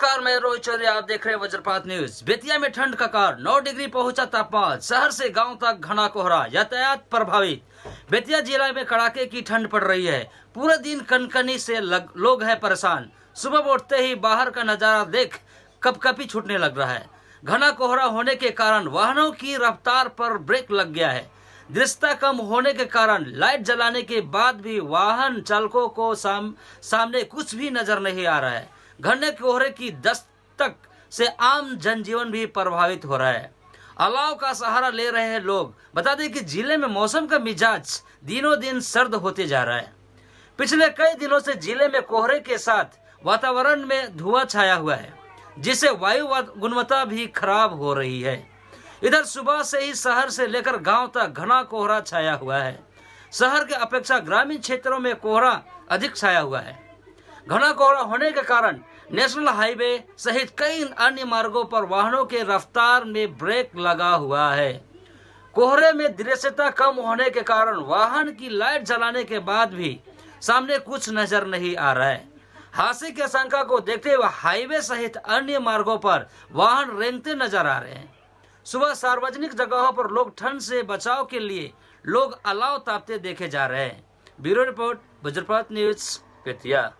नमस्कार मैं रोहित चौधरी आप देख रहे हैं वज्रपात न्यूज बेतिया में ठंड का कार 9 डिग्री पहुंचा तापमान शहर से गांव तक घना कोहरा यातायात प्रभावित बेतिया जिला में कड़ाके की ठंड पड़ रही है पूरा दिन कनकनी से लग, लोग हैं परेशान सुबह उठते ही बाहर का नजारा देख कपकपी छूटने लग रहा है घना कोहरा होने के कारण वाहनों की रफ्तार पर ब्रेक लग गया है दृश्यता कम होने के कारण लाइट जलाने के बाद भी वाहन चालकों को साम, सामने कुछ भी नजर नहीं आ रहा है घने कोहरे की दस्तक से आम जनजीवन भी प्रभावित हो रहा है अलाव का सहारा ले रहे हैं लोग बता दें कि जिले में मौसम का मिजाज दिनों दिन सर्द होते जा रहा है पिछले कई दिनों से जिले में कोहरे के साथ वातावरण में धुआं छाया हुआ है जिससे वायु गुणवत्ता भी खराब हो रही है इधर सुबह से ही शहर से लेकर गांव तक घना कोहरा छाया हुआ है शहर के अपेक्षा ग्रामीण क्षेत्रों में कोहरा अधिक छाया हुआ है घना कोहरा होने के कारण नेशनल हाईवे सहित कई अन्य मार्गों पर वाहनों के रफ्तार में ब्रेक लगा हुआ है कोहरे में दृश्यता कम होने के कारण वाहन की लाइट जलाने के बाद भी सामने कुछ नजर नहीं आ रहा है हादसे की आशंका को देखते हुए हाईवे सहित अन्य मार्गों पर वाहन रेंगते नजर आ रहे हैं सुबह सार्वजनिक जगहों पर लोग ठंड से बचाव के लिए लोग अलाव तापते देखे जा रहे हैं ब्यूरो रिपोर्ट वज्रपात न्यूज पेतिया